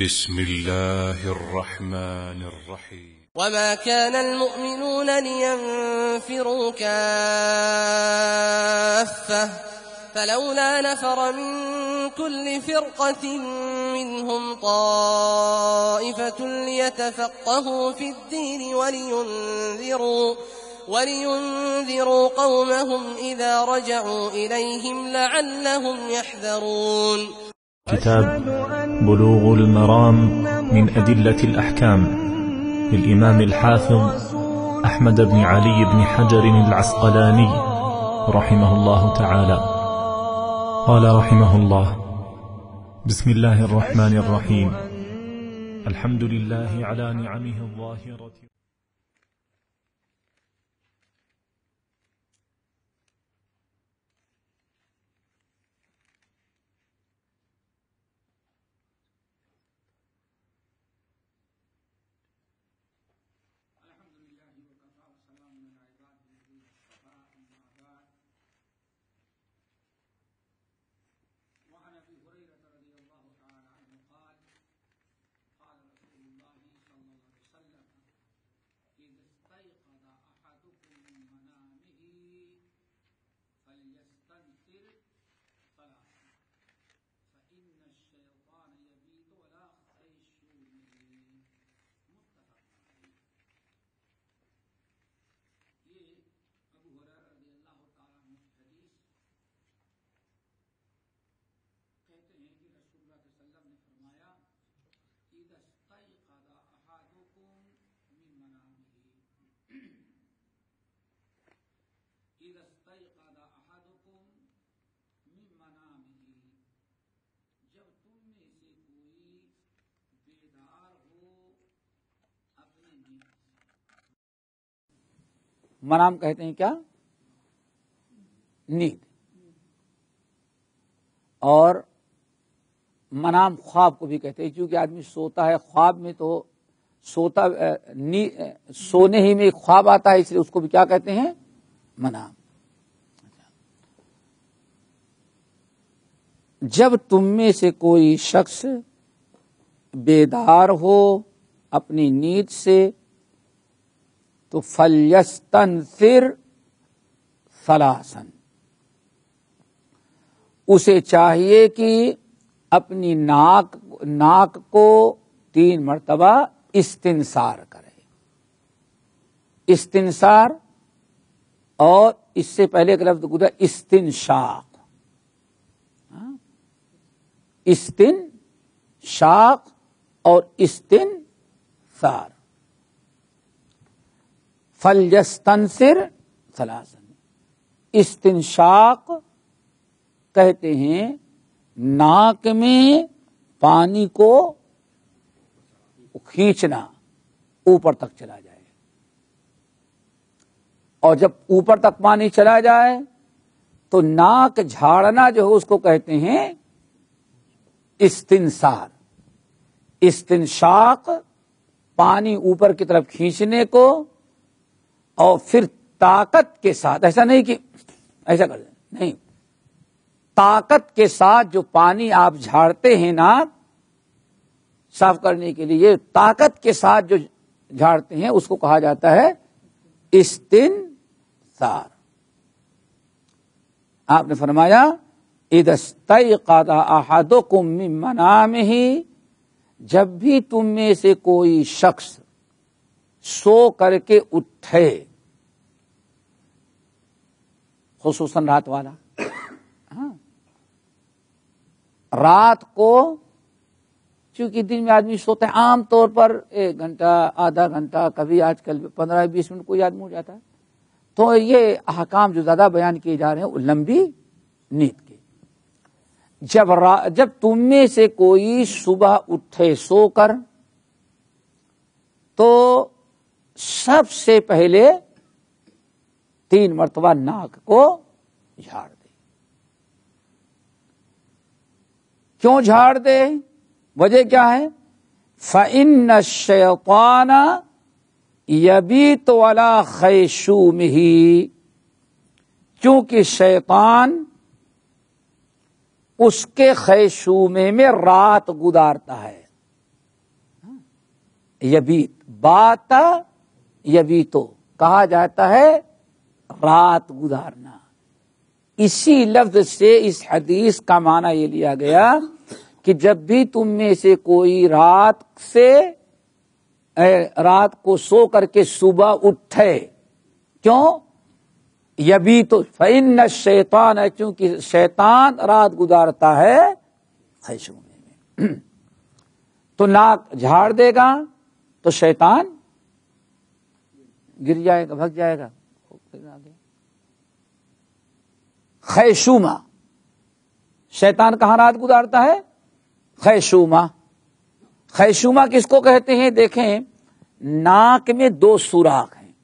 بسم الله الرحمن الرحيم وما كان المؤمنون لينفروا كافة فلولا نفر من كل فرقة منهم طائفة ليتفقهوا في الدين ولينذروا ولينذروا قومهم إذا رجعوا إليهم لعلهم يحذرون كتاب بلوغ المرام من أدلة الأحكام للإمام الحافظ أحمد بن علي بن حجر العسقلاني رحمه الله تعالى قال رحمه الله بسم الله الرحمن الرحيم الحمد لله على نعمه الظاهرة मनाम कहते हैं क्या नींद और मनाम ख्वाब को भी कहते हैं क्योंकि आदमी सोता है ख्वाब में तो सोता नी सोने ही में ख्वाब आता है इसलिए उसको भी क्या कहते हैं मनाम जब तुम में से कोई शख्स बेदार हो अपनी नींद से तो फलयस्तन सिर सलासन उसे चाहिए कि अपनी नाक नाक को तीन मरतबा इस्तिनसार करे इस्तिनसार और इससे पहले एक लफ्ज गुजरा इस्तिन शाख हाँ? इस्तिन शाख और इस्तिन सार फलजस्तनसिर सलासन इस्तिनशाक कहते हैं नाक में पानी को खींचना ऊपर तक चला जाए और जब ऊपर तक पानी चला जाए तो नाक झाड़ना जो है उसको कहते हैं इस्तिनसार इस्तिनशाक पानी ऊपर की तरफ खींचने को और फिर ताकत के साथ ऐसा नहीं कि ऐसा कर नहीं ताकत के साथ जो पानी आप झाड़ते हैं ना साफ करने के लिए ताकत के साथ जो झाड़ते हैं उसको कहा जाता है इस्तिन सार आपने फरमाया इदस्तई कादा अहादो को मना में ही जब भी तुम में से कोई शख्स सो करके उठे खसूस तो रात वाला हाँ। रात को चूंकि दिन में आदमी सोते हैं आम तौर पर एक घंटा आधा घंटा कभी आजकल पंद्रह बीस मिनट कोई आदमी हो जाता है तो ये अहकाम जो ज्यादा बयान किए जा रहे हैं वो लंबी नींद के जब जब तुम में से कोई सुबह उठे सोकर तो सबसे पहले तीन मरतबा नाक को झाड़ दे क्यों झाड़ दे वजह क्या है फ़िन शैताना यबी तो अला खैशूम ही क्योंकि शैतान उसके खैशूमे में रात गुजारता है यबीत बात यबीतो कहा जाता है रात गुजारना इसी लफ्ज से इस हदीस का माना ये लिया गया कि जब भी तुम में से कोई रात से रात को सो करके सुबह उठे क्यों यभी तो न शैतान है क्योंकि शैतान रात गुजारता है होने में तो नाक झाड़ देगा तो शैतान गिर जाएगा भग जाएगा फिर आ गया खैशुमा शैतान कहां रात गुजारता है खैशुमा खैशुमा किसको कहते हैं देखें नाक में दो सुराख हैं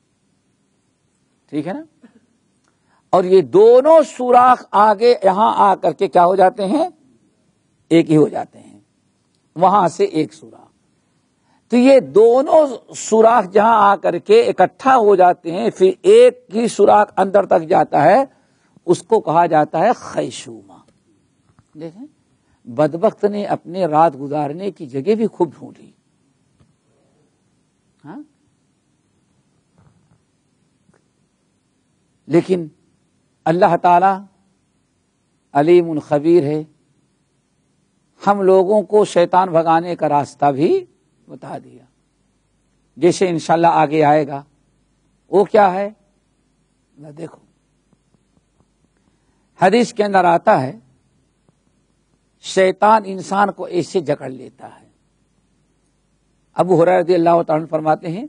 ठीक है ना और ये दोनों सुराख आगे यहां आकर के क्या हो जाते हैं एक ही हो जाते हैं वहां से एक सुराख तो ये दोनों सुराख जहां आकर के इकट्ठा हो जाते हैं फिर एक ही सुराख अंदर तक जाता है उसको कहा जाता है खैशुमा देखें बदबक ने अपने रात गुजारने की जगह भी खूब ढूंढी हाँ? लेकिन अल्लाह ताला अलीम खबीर है हम लोगों को शैतान भगाने का रास्ता भी बता दिया जैसे इंशाला आगे आएगा वो क्या है ना देखो हदीस के अंदर आता है शैतान इंसान को ऐसे जकड़ लेता है अबू हुरैरदी अल्लाह तन फरमाते हैं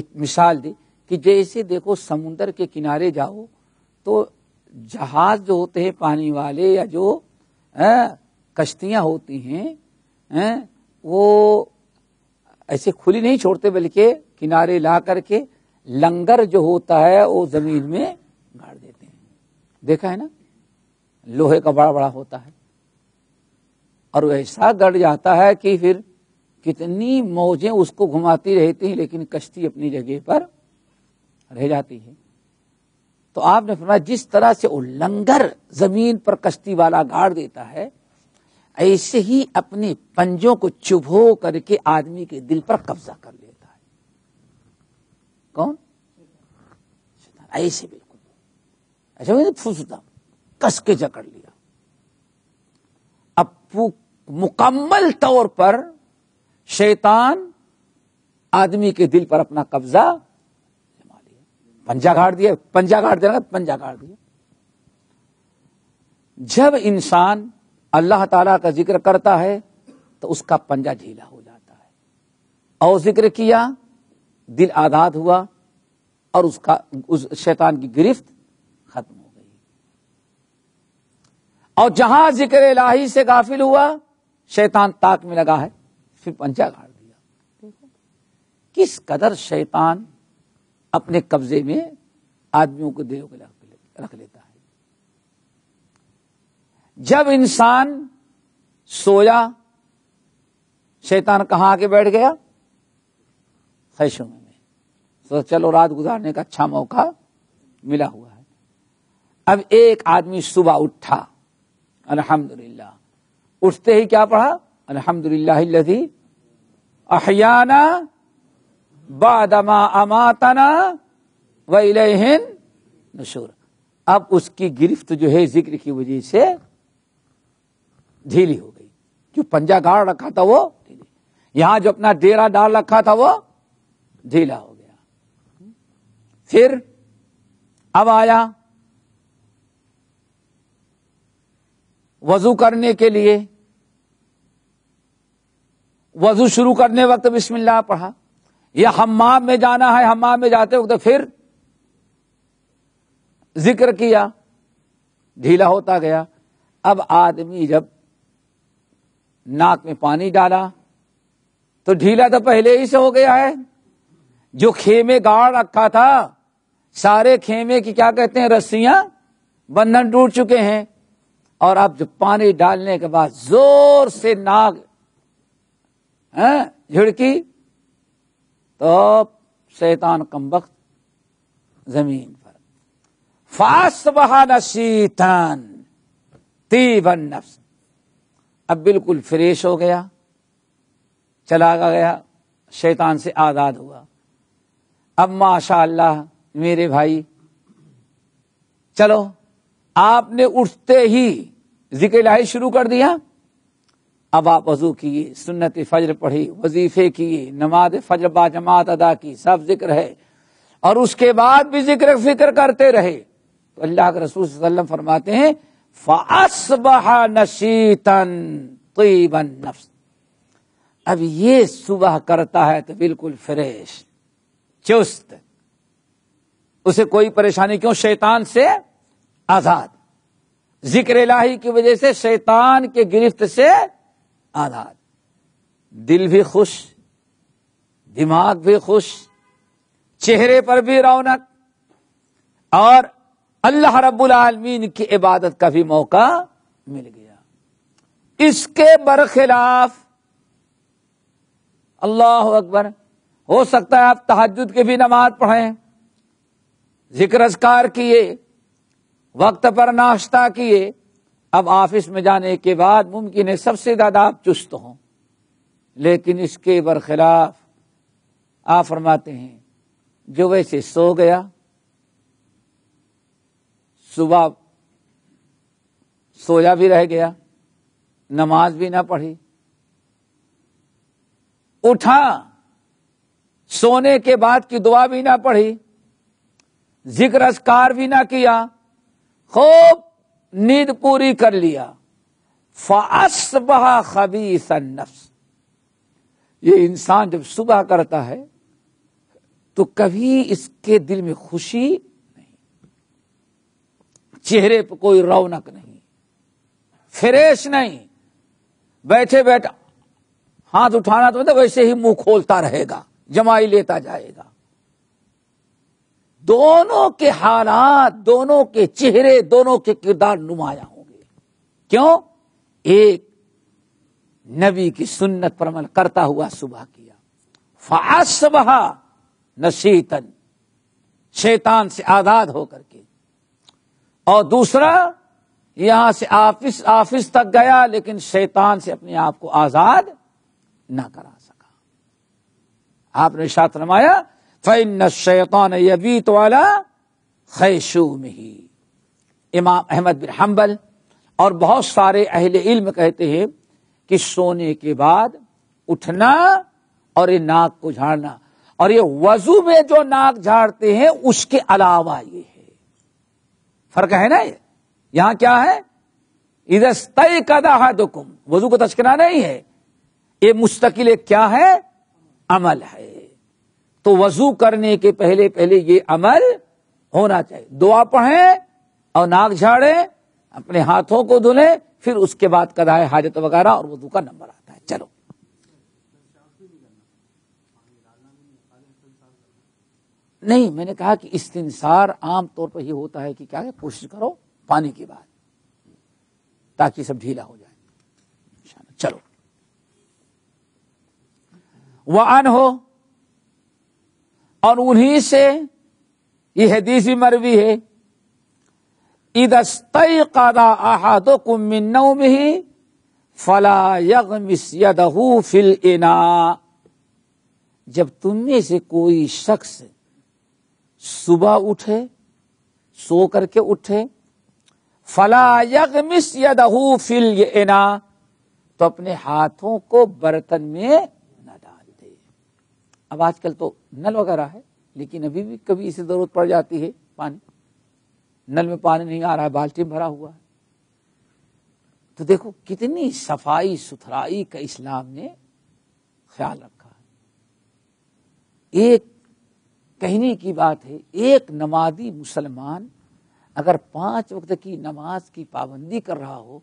एक मिसाल दी कि जैसे देखो समुंदर के किनारे जाओ तो जहाज जो होते हैं पानी वाले या जो कश्तियां होती हैं वो ऐसे खुली नहीं छोड़ते बल्कि किनारे ला करके लंगर जो होता है वो जमीन में गाड़ देते हैं देखा है ना लोहे का बड़ा बड़ा होता है और ऐसा गड़ जाता है कि फिर कितनी मौजें उसको घुमाती रहती हैं लेकिन कश्ती अपनी जगह पर रह जाती है तो आपने फरमाया जिस तरह से वो लंगर जमीन पर कश्ती वाला गाड़ देता है ऐसे ही अपने पंजों को चुभो करके आदमी के दिल पर कब्जा कर लेता है कौन ऐसे बिल्कुल ऐसे फूसता कस के जकड़ लिया अब मुकम्मल तौर पर शैतान आदमी के दिल पर अपना कब्जा जमा लिया पंजा गाड़ दिया पंजा गाड़ देना पंजा गाड़ दिया जब इंसान अल्लाह तला का जिक्र करता है तो उसका पंजा ढीला हो जाता है और जिक्र किया दिल आज़ाद हुआ और उसका उस शैतान की गिरफ्त खत्म हो गई और जहां जिक्र लाही से गाफिल हुआ शैतान ताक में लगा है फिर पंजा गाड़ दिया किस कदर शैतान अपने कब्जे में आदमियों को देव को लगा जब इंसान सोया शैतान कहाँ आके बैठ गया खैशों में तो चलो रात गुजारने का अच्छा मौका मिला हुआ है अब एक आदमी सुबह उठा अल्हम्दुलिल्लाह उठते ही क्या पढ़ा अल्हम्दुलिल्लाह अहयाना बादमा अमातना व नशूर अब उसकी गिरफ्त जो है जिक्र की वजह से ढीली हो गई जो पंजा गाड़ रखा था वो ढीली यहां जो अपना डेरा डाल रखा था वो ढीला हो गया फिर अब आया वजू करने के लिए वजू शुरू करने वक्त बिस्मिल्लाह पढ़ा या हमाम में जाना है हमाम में जाते वक्त फिर जिक्र किया ढीला होता गया अब आदमी जब नाक में पानी डाला तो ढीला तो पहले ही से हो गया है जो खेमे गाड़ रखा था सारे खेमे की क्या कहते हैं रस्सियां बंधन टूट चुके हैं और अब जो पानी डालने के बाद जोर से है झिड़की तो शैतान कम जमीन पर फास न शीतन तीवन नफ्स अब बिल्कुल फ्रेश हो गया चला गया शैतान से आज़ाद हुआ अब माशा मेरे भाई चलो आपने उठते ही जिक्र लाही शुरू कर दिया अब आप वजू किए सुन्नत फज्र पढ़ी वजीफे किए नमाज फजर जमात अदा की सब जिक्र है और उसके बाद भी जिक्र फिक्र करते रहे तो अल्लाह के रसूल फरमाते हैं फ़ासबहा नशीतन तीबन नफ्स अब ये सुबह करता है तो बिल्कुल फ्रेश चुस्त उसे कोई परेशानी क्यों शैतान से आजाद जिक्र लाही की वजह से शैतान के गिरफ्त से आजाद दिल भी खुश दिमाग भी खुश चेहरे पर भी रौनक और अल्लाह रबालमीन की इबादत का भी मौका मिल गया इसके बरखिलाफ अल्लाह अकबर हो सकता है आप तहजद की भी नमाज पढ़ें जिक्र असकार किए वक्त पर नाश्ता किए अब ऑफिस में जाने के बाद मुमकिन है सबसे ज्यादा आप चुस्त हो लेकिन इसके बरखिलाफ आप फरमाते हैं जो वैसे सो गया सुबह सोया भी रह गया नमाज भी ना पढ़ी उठा सोने के बाद की दुआ भी ना पढ़ी जिक्र स्कार भी ना किया खूब नींद पूरी कर लिया फास बहा खबी नफ्स ये इंसान जब सुबह करता है तो कभी इसके दिल में खुशी चेहरे पर कोई रौनक नहीं फ्रेश नहीं बैठे बैठा हाथ उठाना तो मतलब वैसे ही मुंह खोलता रहेगा जमाई लेता जाएगा दोनों के हालात दोनों के चेहरे दोनों के किरदार नुमाया होंगे क्यों एक नबी की सुन्नत पर अमल करता हुआ सुबह किया फास्बहा सबहा नसीतन शैतान से आजाद होकर के और दूसरा यहां से ऑफिस ऑफिस तक गया लेकिन शैतान से अपने आप को आजाद ना करा सका आपने शास्त्र नमाया फैन शैतान यबीत वाला खैशू में ही इमाम अहमद बिन हम्बल और बहुत सारे अहले इल्म कहते हैं कि सोने के बाद उठना और ये नाक को झाड़ना और ये वजू में जो नाक झाड़ते हैं उसके अलावा ये है फर्क है ना ये यहां क्या है इधर तय कदा हादुकुम वजू को तस्करा नहीं है ये मुस्तकिल क्या है अमल है तो वजू करने के पहले पहले ये अमल होना चाहिए दुआ पढ़े और नाक झाड़े अपने हाथों को धुले फिर उसके बाद कदाए हाजत वगैरह और वजू का नंबर आता नहीं मैंने कहा कि इस्तिनसार आम तौर पर ही होता है कि क्या है कोशिश करो पानी के बाद ताकि सब ढीला हो जाए चलो वह अन हो और उन्हीं से यह हदीस भी मरवी है इदस्तई कदा अहादो कुमिनऊ में ही फला यदहू फिल इना जब तुम में से कोई शख्स सुबह उठे सो करके उठे फला यदहू फिल एना तो अपने हाथों को बर्तन में न डाल दे अब आजकल तो नल वगैरह है लेकिन अभी भी कभी इसे जरूरत पड़ जाती है पानी नल में पानी नहीं आ रहा है बाल्टी भरा हुआ है तो देखो कितनी सफाई सुथराई का इस्लाम ने ख्याल रखा है एक कहने की बात है एक नमाजी मुसलमान अगर पांच वक्त की नमाज की पाबंदी कर रहा हो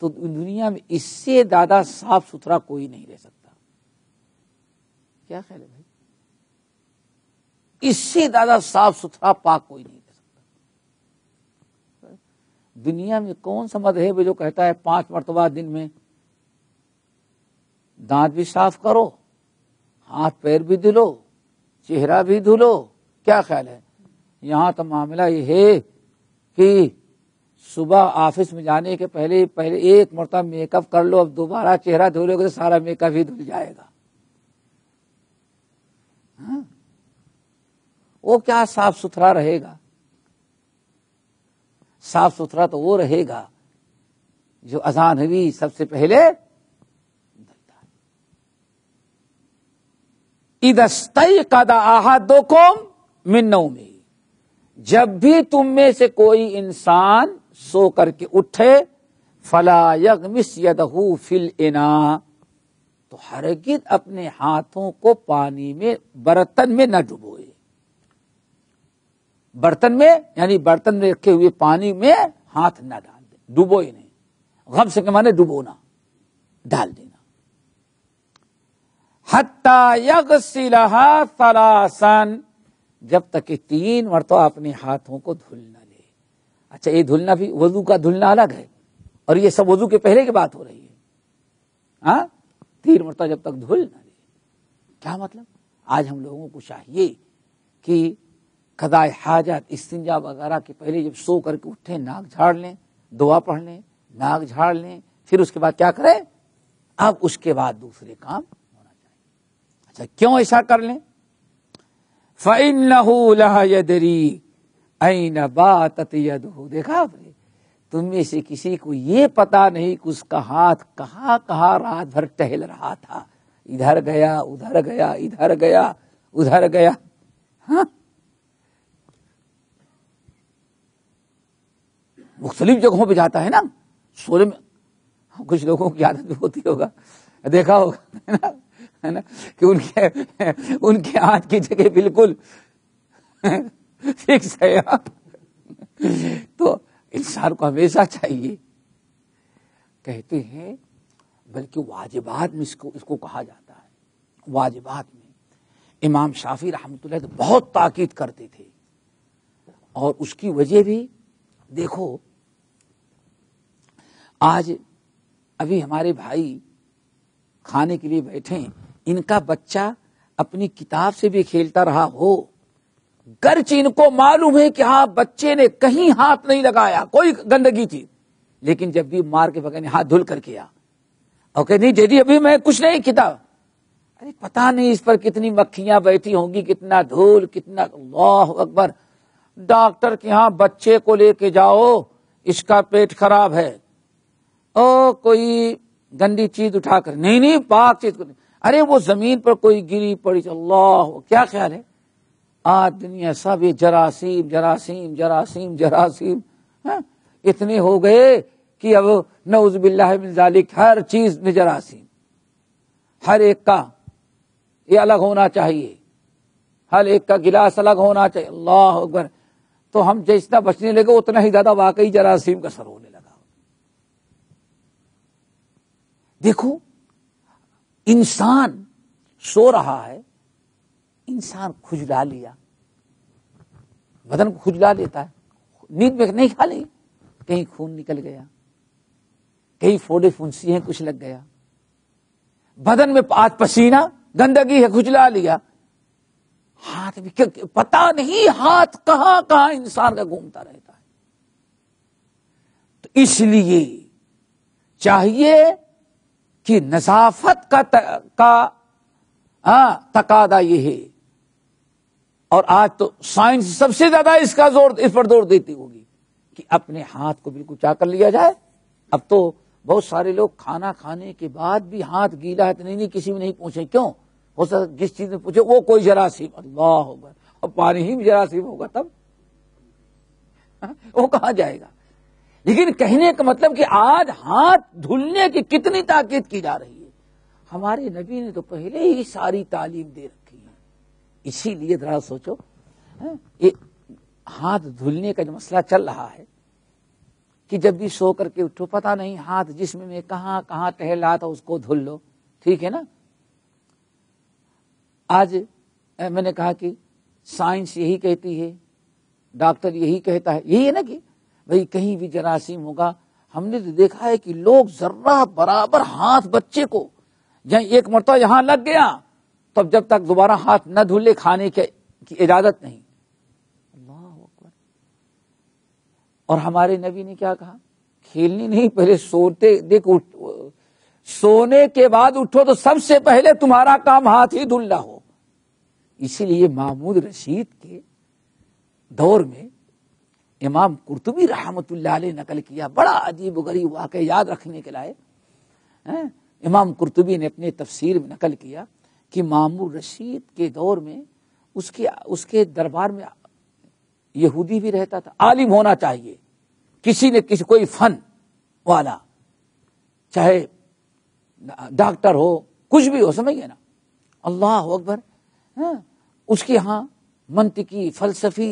तो दुनिया में इससे ज्यादा साफ सुथरा कोई नहीं रह सकता क्या ख्याल है भाई इससे ज्यादा साफ सुथरा पाक कोई नहीं रह सकता दुनिया में कौन सा मजहब जो कहता है पांच मरतबा दिन में दांत भी साफ करो हाथ पैर भी दिलो चेहरा भी धुलो क्या ख्याल है यहाँ तो मामला ये है कि सुबह ऑफिस में जाने के पहले पहले एक मरतब मेकअप कर लो अब दोबारा चेहरा धो लोगे तो सारा मेकअप ही धुल जाएगा हाँ? वो क्या साफ सुथरा रहेगा साफ सुथरा तो वो रहेगा जो अजान हुई सबसे पहले इदस्तई कदा दो कोम मिन्नऊ में जब भी तुम में से कोई इंसान सो करके उठे फलायक मिस यदहू फिल इना तो गिद अपने हाथों को पानी में बर्तन में न डुबोए बर्तन में यानी बर्तन में रखे हुए पानी में हाथ न डाल दे डुबोए नहीं गम से के माने डुबोना डाल देना जब तक कि तीन मरतबा अपने हाथों को धुल न ले अच्छा ये धुलना भी वजू का धुलना अलग है और ये सब वजू के पहले की बात हो रही है आ? हाँ? तीन मरतबा जब तक धुल न ले क्या मतलब आज हम लोगों को चाहिए कि कदाए हाजत इस्तिंजा वगैरह के पहले जब सो करके उठे नाक झाड़ लें दुआ पढ़ लें नाक झाड़ लें फिर उसके बाद क्या करें अब उसके बाद दूसरे काम अच्छा क्यों ऐसा कर लें देखा आपने तुम में से किसी को ये पता नहीं कि उसका हाथ कहाँ कहाँ रात भर टहल रहा था इधर गया उधर गया इधर गया उधर गया हाँ? मुख्तलिफ जगहों पे जाता है ना सोने में हाँ, कुछ लोगों की आदत भी होती होगा देखा होगा है ना है ना कि उनके उनके हाथ की जगह बिल्कुल फिक्स है आप तो इंसान को हमेशा चाहिए कहते हैं बल्कि वाजिबात में इसको इसको कहा जाता है वाजिबात में इमाम शाफी रहमत तो बहुत ताकीद करते थे और उसकी वजह भी देखो आज अभी हमारे भाई खाने के लिए बैठे हैं इनका बच्चा अपनी किताब से भी खेलता रहा हो गर्च इनको मालूम है कि हाँ बच्चे ने कहीं हाथ नहीं लगाया कोई गंदगी थी लेकिन जब भी मार के बगैर हाथ धुल कर किया और कह नहीं दीदी अभी मैं कुछ नहीं किताब अरे पता नहीं इस पर कितनी मक्खियां बैठी होंगी कितना धूल कितना वाह अकबर डॉक्टर के यहां बच्चे को लेके जाओ इसका पेट खराब है ओ कोई गंदी चीज उठाकर नहीं नहीं पाक चीज को नहीं अरे वो जमीन पर कोई गिरी पड़ी अल्लाह क्या ख्याल है आज दुनिया सब ये जरासीम जरासीम जरासीम जरासीम है? हाँ? इतने हो गए कि अब नौज हर चीज में जरासीम हर एक का ये अलग होना चाहिए हर एक का गिलास अलग होना चाहिए अल्लाह अकबर तो हम जितना बचने लगे उतना ही ज्यादा वाकई जरासीम का सर होने लगा देखो इंसान सो रहा है इंसान खुजला लिया बदन को खुजला देता है नींद में नहीं खा ली कहीं खून निकल गया कहीं फोड़े फुंसी हैं कुछ लग गया बदन में पात पसीना गंदगी है खुजला लिया हाथ भी क्यों, पता नहीं हाथ कहां कहां इंसान का घूमता रहता है तो इसलिए चाहिए कि नजाफत का त, का आ, तकादा ये है और आज तो साइंस सबसे ज्यादा इसका जोर इस पर जोर देती होगी कि अपने हाथ को बिल्कुल चा कर लिया जाए अब तो बहुत सारे लोग खाना खाने के बाद भी हाथ गीला है तो नहीं, नहीं किसी में नहीं पूछे क्यों हो सकता किस चीज में पूछे वो कोई जरासीम अल्लाह होगा और पानी ही जरासीम होगा तब हाँ, वो कहा जाएगा लेकिन कहने का मतलब कि आज हाथ धुलने की कितनी ताकत की जा रही है हमारे नबी ने तो पहले ही सारी तालीम दे रखी है इसीलिए जरा सोचो ये हाथ धुलने का जो मसला चल रहा है कि जब भी सो करके उठो पता नहीं हाथ जिसमें में कहा कहां टहला था उसको धुल लो ठीक है ना आज मैंने कहा कि साइंस यही कहती है डॉक्टर यही कहता है यही है ना कि भाई कहीं भी जरासीम होगा हमने तो देखा है कि लोग जर्रा बराबर हाथ बच्चे को जहां एक मरता यहां लग गया तब जब तक दोबारा हाथ न धुले खाने के, की इजाजत नहीं और हमारे नबी ने क्या कहा खेलनी नहीं पहले सोते देखो सोने के बाद उठो तो सबसे पहले तुम्हारा काम हाथ ही धुलना हो इसीलिए महमूद रशीद के दौर में इमाम कुर्तुबी रहमत नकल किया बड़ा अजीब गरीब वाक़ याद रखने के लाए इमाम कुर्तुबी ने अपने तफसीर में नकल किया कि मामूर रशीद के दौर में उसके उसके दरबार में यहूदी भी रहता था आलिम होना चाहिए किसी ने किसी कोई फन वाला चाहे डॉक्टर हो कुछ भी हो समझिए ना अल्लाह अकबर उसके यहाँ मंतकी फलसफी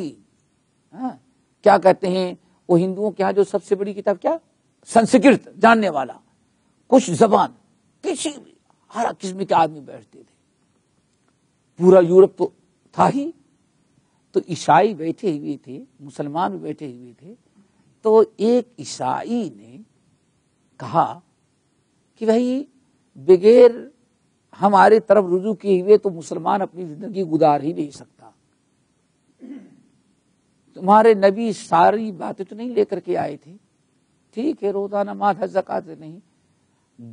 क्या कहते हैं वो हिंदुओं के यहां जो सबसे बड़ी किताब क्या संस्कृत जानने वाला कुछ जबान किसी भी हर किस्म के आदमी बैठते थे पूरा यूरोप तो था ही तो ईसाई बैठे हुए थे मुसलमान भी बैठे हुए थे तो एक ईसाई ने कहा कि भाई बगैर हमारे तरफ रुजू किए हुए तो मुसलमान अपनी जिंदगी गुजार ही नहीं सकते तुम्हारे नबी सारी बातें तो नहीं लेकर के आए थे ठीक है रोजाना है जक़ात नहीं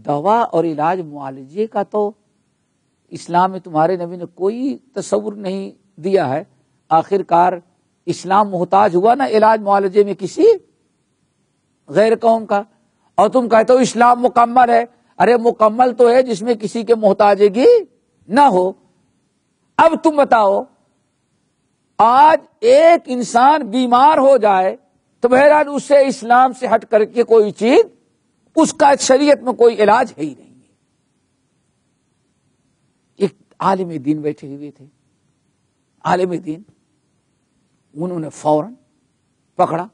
दवा और इलाज मुआलजे का तो इस्लाम में तुम्हारे नबी ने कोई तस्वुर नहीं दिया है आखिरकार इस्लाम मोहताज हुआ ना इलाज मुआलजे में किसी गैर कौम का और तुम कहते हो इस्लाम मुकम्मल है अरे मुकम्मल तो है जिसमें किसी के मोहताजगी ना हो अब तुम बताओ आज एक इंसान बीमार हो जाए तो बहरहाल उसे इस्लाम से हट करके कोई चीज उसका शरीयत में कोई इलाज है ही नहीं है एक आलिम दीन बैठे हुए थे आलिम दीन उन्होंने फौरन पकड़ा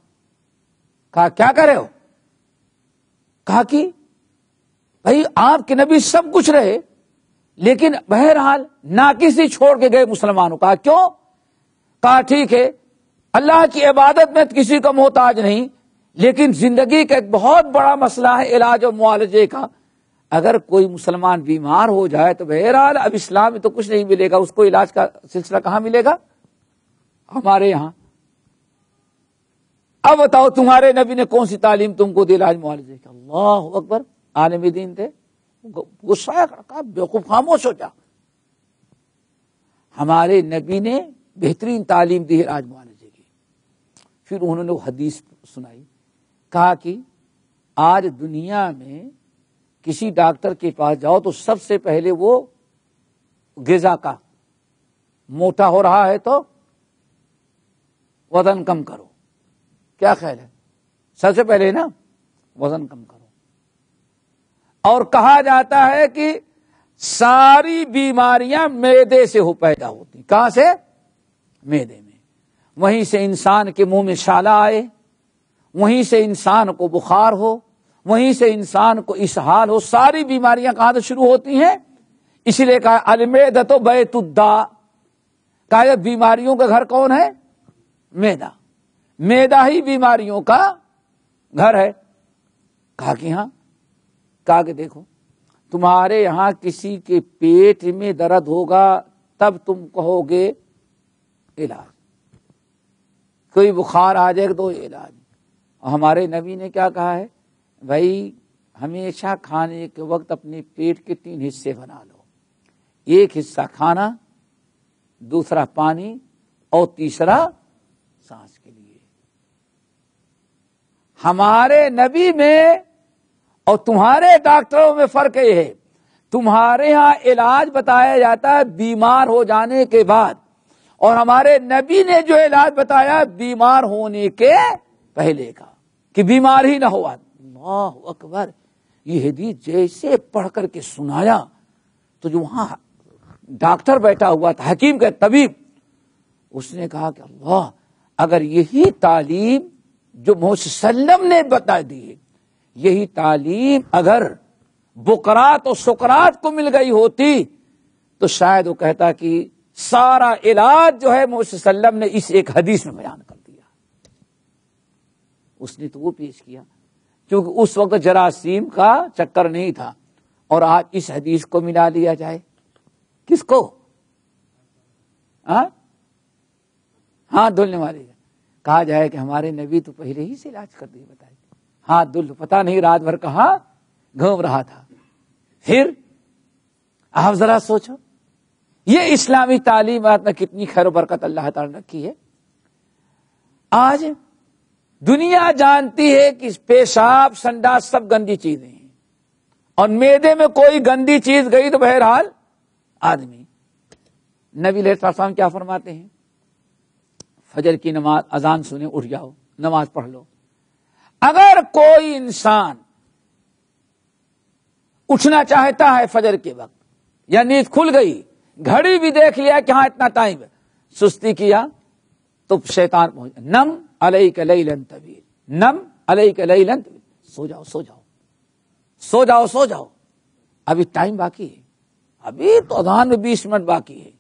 कहा क्या कर रहे हो कहा कि भाई आपके नबी सब कुछ रहे लेकिन बहरहाल नाकिस ही छोड़ के गए मुसलमानों का क्यों कहा ठीक है अल्लाह की इबादत में किसी को मोहताज नहीं लेकिन जिंदगी का एक बहुत बड़ा मसला है इलाज और मुआलजे का अगर कोई मुसलमान बीमार हो जाए तो बहरहाल अब इस्लाम में तो कुछ नहीं मिलेगा उसको इलाज का सिलसिला कहाँ मिलेगा हमारे यहाँ अब बताओ तुम्हारे नबी ने कौन सी तालीम तुमको दी इलाज मुआलजे का अल्लाह अकबर आलमी दीन थे गुस्सा बेवकूफ खामोश हो जा हमारे नबी ने बेहतरीन तालीम दी है राज जी की फिर उन्होंने वो हदीस सुनाई कहा कि आज दुनिया में किसी डॉक्टर के पास जाओ तो सबसे पहले वो गजा का मोटा हो रहा है तो वजन कम करो क्या ख्याल है सबसे पहले ना वजन कम करो और कहा जाता है कि सारी बीमारियां मैदे से हो पैदा होती कहां से मेदे में वहीं से इंसान के मुंह में शाला आए वहीं से इंसान को बुखार हो वहीं से इंसान को इसहाल हो सारी बीमारियां कहां से शुरू होती हैं इसीलिए कहा अलमेद तो बैतुद्दा कहा बीमारियों का घर कौन है मेदा मेदा ही बीमारियों का घर है कहा कि हाँ कहा कि देखो तुम्हारे यहां किसी के पेट में दर्द होगा तब तुम कहोगे इलाज कोई बुखार आ जाए तो इलाज हमारे नबी ने क्या कहा है भाई हमेशा खाने के वक्त अपने पेट के तीन हिस्से बना लो एक हिस्सा खाना दूसरा पानी और तीसरा सांस के लिए हमारे नबी में और तुम्हारे डॉक्टरों में फर्क ये है तुम्हारे यहां इलाज बताया जाता है बीमार हो जाने के बाद और हमारे नबी ने जो इलाज बताया बीमार होने के पहले का कि बीमार ही ना हो अल्लाह अकबर ये हदीस जैसे पढ़ करके सुनाया तो जो वहां डॉक्टर बैठा हुआ था हकीम का तबीब उसने कहा कि अल्लाह अगर यही तालीम जो मोहसम ने बता दी यही तालीम अगर बुकरात और सुकरात को मिल गई होती तो शायद वो कहता कि सारा इलाज जो है मोहम्मद ने इस एक हदीस में बयान कर दिया उसने तो वो पेश किया क्योंकि उस वक्त जरासीम का चक्कर नहीं था और आज इस हदीस को मिला दिया जाए किसको हा? हाथ धुलने वाले कहा जाए कि हमारे नबी तो पहले ही से इलाज कर दिए बताए हाथ धुल पता नहीं रात भर कहा घूम रहा था फिर आप जरा सोचो ये इस्लामी तालीमत में कितनी खैर बरकत अल्लाह ताला रखी है आज दुनिया जानती है कि पेशाब संडास सब गंदी चीजें हैं और मेदे में कोई गंदी चीज गई तो बहरहाल आदमी नबी साहब क्या फरमाते हैं फजर की नमाज अजान सुने उठ जाओ नमाज पढ़ लो अगर कोई इंसान उठना चाहता है फजर के वक्त या नींद खुल गई घड़ी भी देख लिया कि हाँ इतना टाइम है सुस्ती किया तो शैतान पहुंच नम अलई कलन तबीर नम अलई कलई तबीर सो जाओ सो जाओ सो जाओ सो जाओ अभी टाइम बाकी है अभी तो अधान में बीस मिनट बाकी है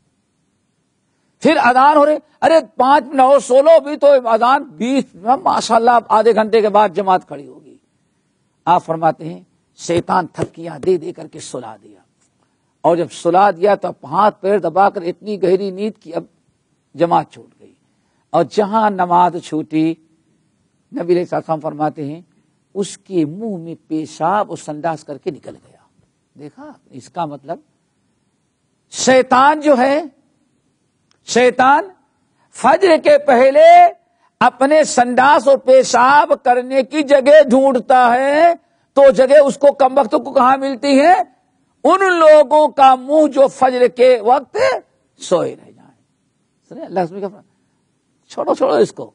फिर अदान हो रहे अरे पांच मिनट और सोलो भी तो अदान बीस माशाला आधे घंटे के बाद जमात खड़ी होगी आप फरमाते हैं शैतान थकिया दे दे करके सुला दिया और जब सुला दिया तो हाथ पैर दबाकर इतनी गहरी नींद की अब जमात छूट गई और जहां नमाज छूटी नबी साम फरमाते हैं उसके मुंह में पेशाब और संडास करके निकल गया देखा इसका मतलब शैतान जो है शैतान फज्र के पहले अपने संडास और पेशाब करने की जगह ढूंढता है तो जगह उसको कम वक्त को कहा मिलती है उन लोगों का मुंह जो फजर के वक्त सोए रह जाए सुनिए अल्लाह का छोड़ो छोड़ो इसको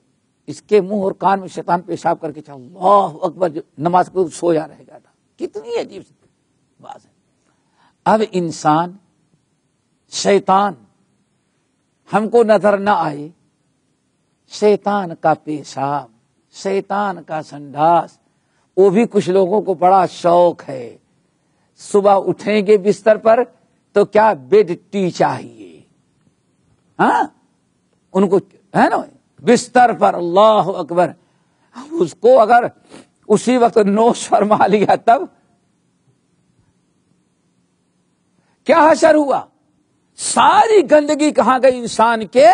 इसके मुंह और कान में शैतान पेशाब करके अल्लाह अकबर जो नमाज को सोया रहेगा था कितनी अजीब बात है अब इंसान शैतान हमको नजर न आए शैतान का पेशाब शैतान का संडास वो भी कुछ लोगों को बड़ा शौक है सुबह उठेंगे बिस्तर पर तो क्या बेड टी चाहिए हा? उनको है ना बिस्तर पर अल्लाह अकबर उसको अगर उसी वक्त नोश फरमा लिया तब क्या असर हुआ सारी गंदगी कहा गई इंसान के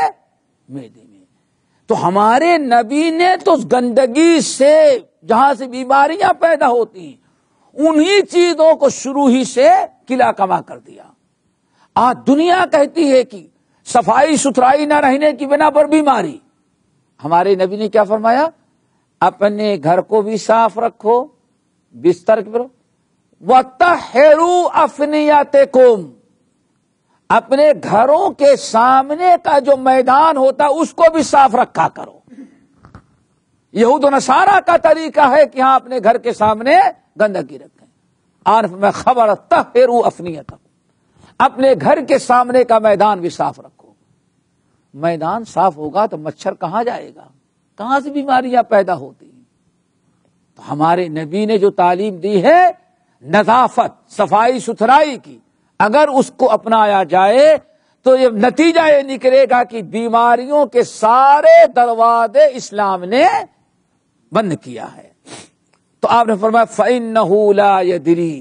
मेदे में तो हमारे नबी ने तो उस गंदगी से जहां से बीमारियां पैदा होती हैं उन्हीं चीजों को शुरू ही से किला कमा कर दिया आज दुनिया कहती है कि सफाई सुथराई ना रहने की बिना पर बीमारी हमारे नबी ने क्या फरमाया अपने घर को भी साफ रखो बिस्तर करो वेरू अफनियाते कुम अपने घरों के सामने का जो मैदान होता उसको भी साफ रखा करो यहूद नशारा का तरीका है कि हाँ अपने घर के सामने गंदगी रखें आर्फ में खबर तहर अफनीत अपने घर के सामने का मैदान भी साफ रखो मैदान साफ होगा तो मच्छर कहां जाएगा कहां से बीमारियां पैदा होती हैं तो हमारे नबी ने जो तालीम दी है नजाफत सफाई सुथराई की अगर उसको अपनाया जाए तो ये नतीजा ये निकलेगा कि बीमारियों के सारे दरवाजे इस्लाम ने बंद किया है तो आपने फरमाया फ़ैन नहूला यदरी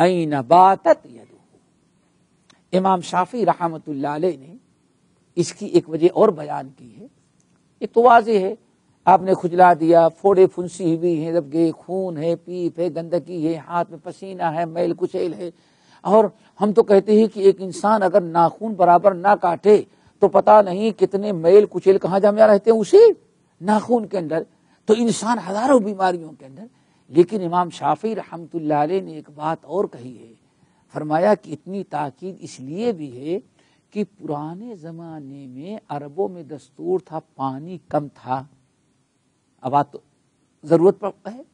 ऐन बातत यदू इमाम शाफी रहमत ने इसकी एक वजह और बयान की है एक तो वाज है आपने खुजला दिया फोड़े फुंसी हुई हैं जब गए खून है पीप है गंदगी है हाथ में पसीना है मैल कुचैल है और हम तो कहते हैं कि एक इंसान अगर नाखून बराबर ना काटे तो पता नहीं कितने मैल कुचेल कहाँ जमे रहते हैं उसी नाखून के अंदर तो इंसान हजारों बीमारियों के अंदर लेकिन इमाम शाफी रहमत ने एक बात और कही है फरमाया कि इतनी ताकीद इसलिए भी है कि पुराने ज़माने में अरबों में दस्तूर था पानी कम था अब आज तो ज़रूरत पड़ता है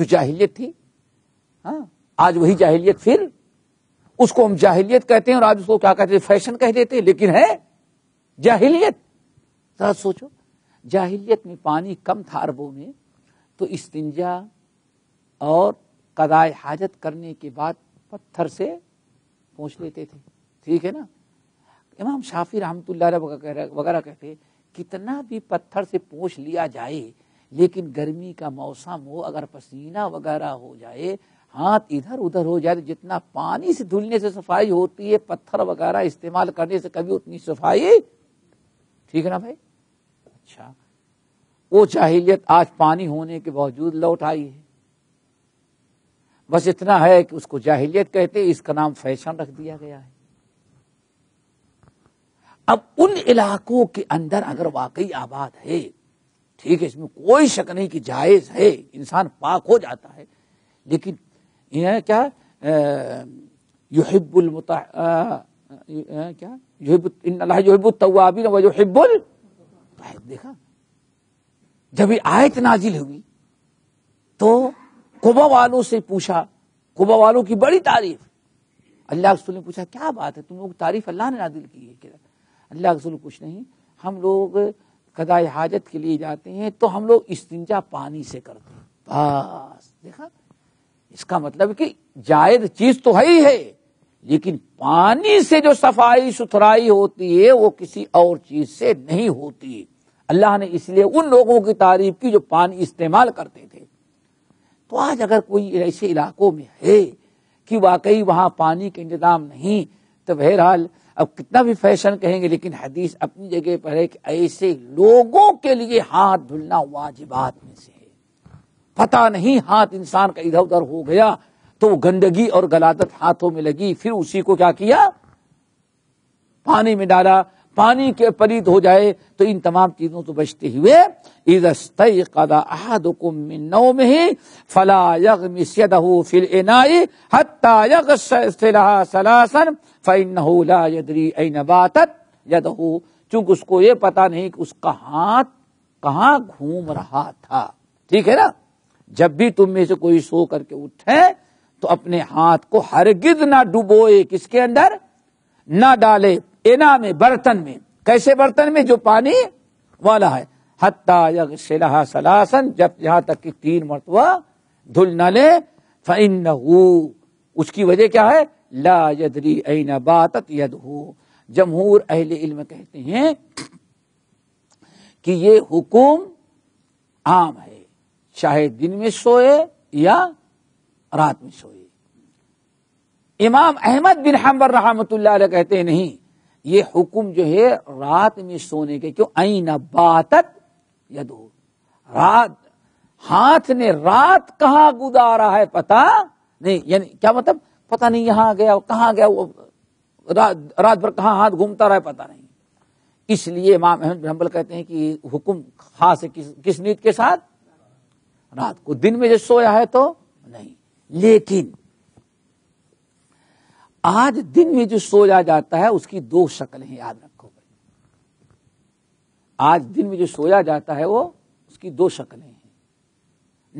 जो जाहिलियत थी हाँ आज वही जाहिलियत फिर उसको हम जाहिलियत कहते हैं और आज उसको क्या कहते हैं फैशन कह देते हैं लेकिन है जाहिलियत सोचो जाहिलियत में पानी कम था अरबों में तो इस्तंजा और कदाय हाजत करने के बाद पत्थर से पहुँच लेते थे ठीक है ना इमाम शाफी रहमत वगैरह कहते कितना भी पत्थर से पहुँच लिया जाए लेकिन गर्मी का मौसम हो अगर पसीना वगैरह हो जाए हाथ इधर उधर हो जाए तो जितना पानी से धुलने से सफाई होती है पत्थर वगैरह इस्तेमाल करने से कभी उतनी सफाई ठीक है ना भाई अच्छा वो जाहिलियत आज पानी होने के बावजूद लौट आई है बस इतना है कि उसको जाहिलियत कहते इसका नाम फैशन रख दिया गया है अब उन इलाकों के अंदर अगर वाकई आबाद है ठीक है इसमें कोई शक नहीं कि जायज है इंसान पाक हो जाता है लेकिन यह क्या युहिबुल क्या युहिब इन अल्लाह युहिबुल तवाबिन व युहिबुल आयत देखा जब ये आयत नाजिल हुई तो कुबा वालों से पूछा कुबा वालों की बड़ी तारीफ अल्लाह रसूल ने पूछा क्या बात है तुम लोग तारीफ अल्लाह ने नाजिल की है अल्लाह रसूल कुछ नहीं हम लोग कदाई हाजत के लिए जाते हैं तो हम लोग इस्तिंजा पानी से करते हैं बस देखा इसका मतलब कि जायद चीज तो है ही है लेकिन पानी से जो सफाई सुथराई होती है वो किसी और चीज से नहीं होती अल्लाह ने इसलिए उन लोगों की तारीफ की जो पानी इस्तेमाल करते थे तो आज अगर कोई ऐसे इलाकों में है कि वाकई वहां पानी के इंतजाम नहीं तो बहरहाल अब कितना भी फैशन कहेंगे लेकिन हदीस अपनी जगह पर है कि ऐसे लोगों के लिए हाथ धुलना वाजिबात में से है पता नहीं हाथ इंसान का इधर उधर हो गया तो गंदगी और गलादत हाथों में लगी फिर उसी को क्या किया पानी में डाला पानी के परीत हो जाए तो इन तमाम चीजों से बचते हुए चूंकि उसको ये पता नहीं कि उसका हाथ कहाँ घूम रहा था ठीक है ना जब भी तुम में से कोई सो करके उठे तो अपने हाथ को हरगिज ना डुबोए किसके अंदर ना डाले एना में बर्तन में कैसे बर्तन में जो पानी वाला है हत्ता सलासन जब यहां तक कि तीन मरतबा धुल न ले उसकी वजह क्या है ला यदरी ऐना बात यद जमहूर अहल इल्म कहते हैं कि ये हुकुम आम है चाहे दिन में सोए या रात में सोए इमाम अहमद बिन हम्बर रहमत कहते हैं नहीं ये हुक्म जो है रात में सोने के क्यों आईना बातत यदो रात हाथ ने रात कहाँ गुजारा है पता नहीं यानी क्या मतलब पता नहीं यहां गया कहा गया वो रात रात भर कहा हाथ घूमता रहा है पता नहीं इसलिए माम अहमद हम्बल कहते हैं कि हुक्म खास है किस, किस नीत के साथ रात को दिन में जो सोया है तो नहीं लेकिन आज दिन में जो सोया जाता है उसकी दो शक्लें याद रखो आज दिन में जो सोया जाता है वो उसकी दो शक्लें हैं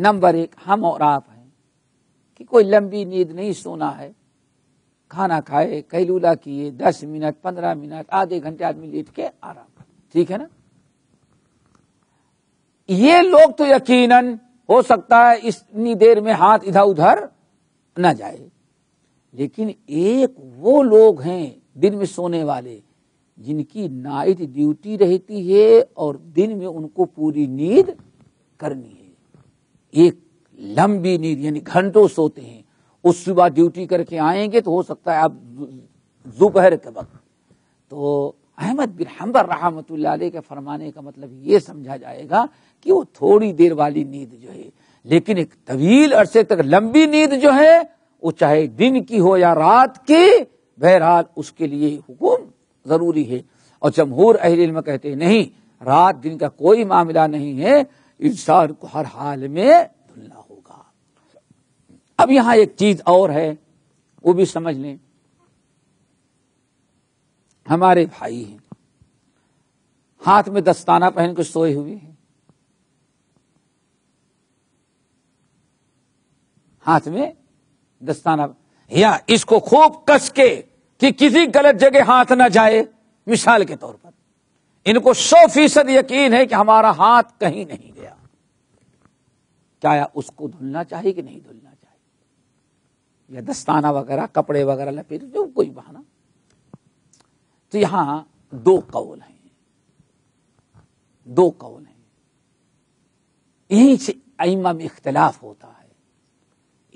नंबर एक हम और आप हैं कि कोई लंबी नींद नहीं सोना है खाना खाए कैलूला किए दस मिनट पंद्रह मिनट आधे घंटे आदमी लेट के आराम ठीक है ना ये लोग तो यकीनन हो सकता है इतनी देर में हाथ इधर उधर न जाए लेकिन एक वो लोग हैं दिन में सोने वाले जिनकी नाइट ड्यूटी रहती है और दिन में उनको पूरी नींद करनी है एक लंबी नींद यानी घंटों सोते हैं उस सुबह ड्यूटी करके आएंगे तो हो सकता है आप दोपहर के वक्त तो अहमद बिन हम्बर रहमत के फरमाने का मतलब ये समझा जाएगा कि वो थोड़ी देर वाली नींद जो है लेकिन एक तवील अरसे तक लंबी नींद जो है वो चाहे दिन की हो या रात की बहरहाल उसके लिए हुक्म जरूरी है और जमहूर अहिल कहते हैं नहीं रात दिन का कोई मामला नहीं है इंसान को हर हाल में धुलना होगा अब यहां एक चीज और है वो भी समझ लें हमारे भाई हैं हाथ में दस्ताना पहन के सोए हुए हैं हाथ में दस्ताना या इसको खूब कस के कि किसी गलत जगह हाथ ना जाए मिसाल के तौर पर इनको सौ फीसद यकीन है कि हमारा हाथ कहीं नहीं गया क्या उसको धुलना चाहिए कि नहीं धुलना चाहिए या दस्ताना वगैरह कपड़े वगैरह लपेट जो कोई बहाना तो यहां दो कौल हैं दो कौल हैं यहीं से अइमा में इख्तलाफ होता है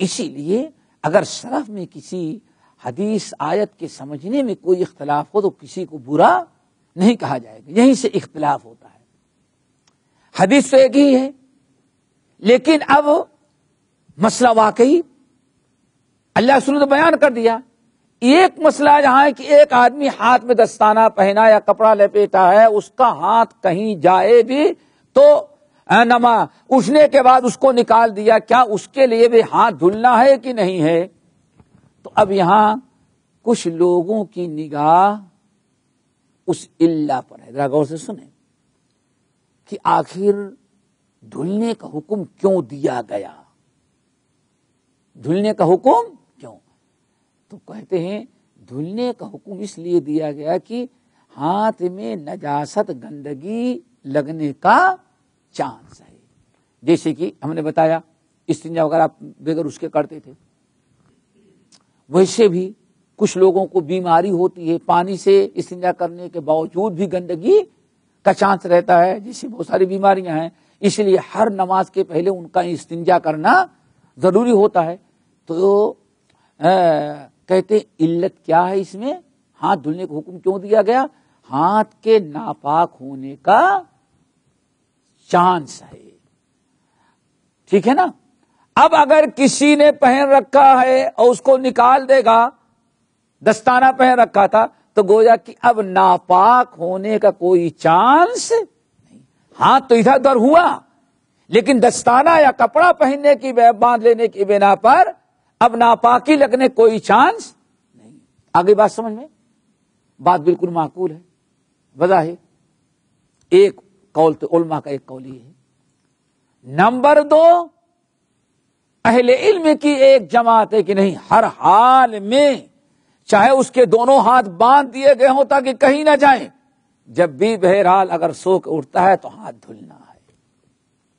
इसीलिए अगर शरफ में किसी हदीस आयत के समझने में कोई इख्तलाफ हो तो किसी को बुरा नहीं कहा जाएगा यहीं से इख्तलाफ होता है हदीस तो एक ही है लेकिन अब मसला वाकई अल्लाह सुन तो बयान कर दिया एक मसला जहां है कि एक आदमी हाथ में दस्ताना पहना या कपड़ा लपेटा है उसका हाथ कहीं जाए भी तो हाँ, नमा उसने के बाद उसको निकाल दिया क्या उसके लिए भी हाथ धुलना है कि नहीं है तो अब यहां कुछ लोगों की निगाह उस इल्ला पर है जरा गौर से सुने कि आखिर धुलने का हुक्म क्यों दिया गया धुलने का हुक्म क्यों तो कहते हैं धुलने का हुक्म इसलिए दिया गया कि हाथ में नजासत गंदगी लगने का चांस है जैसे कि हमने बताया स्तिंजा वगैरह आप बगैर उसके करते थे वैसे भी कुछ लोगों को बीमारी होती है पानी से स्तिंजा करने के बावजूद भी गंदगी का चांस रहता है जिससे बहुत सारी बीमारियां हैं इसलिए हर नमाज के पहले उनका इस्तंजा करना जरूरी होता है तो आ, कहते इल्लत क्या है इसमें हाथ धुलने का हुक्म क्यों दिया गया हाथ के नापाक होने का चांस है ठीक है ना अब अगर किसी ने पहन रखा है और उसको निकाल देगा दस्ताना पहन रखा था तो गोया कि अब नापाक होने का कोई चांस नहीं हाथ तो इधर उधर हुआ लेकिन दस्ताना या कपड़ा पहनने की बांध लेने की बिना पर अब नापाकी लगने कोई चांस नहीं आगे बात समझ में बात बिल्कुल माकूल है वजह है एक कौल तो उलमा का एक कौल ही है नंबर दो अहले इल्म की एक जमात है कि नहीं हर हाल में चाहे उसके दोनों हाथ बांध दिए गए हों ताकि कहीं ना जाए जब भी बहरहाल अगर सोख उठता है तो हाथ धुलना है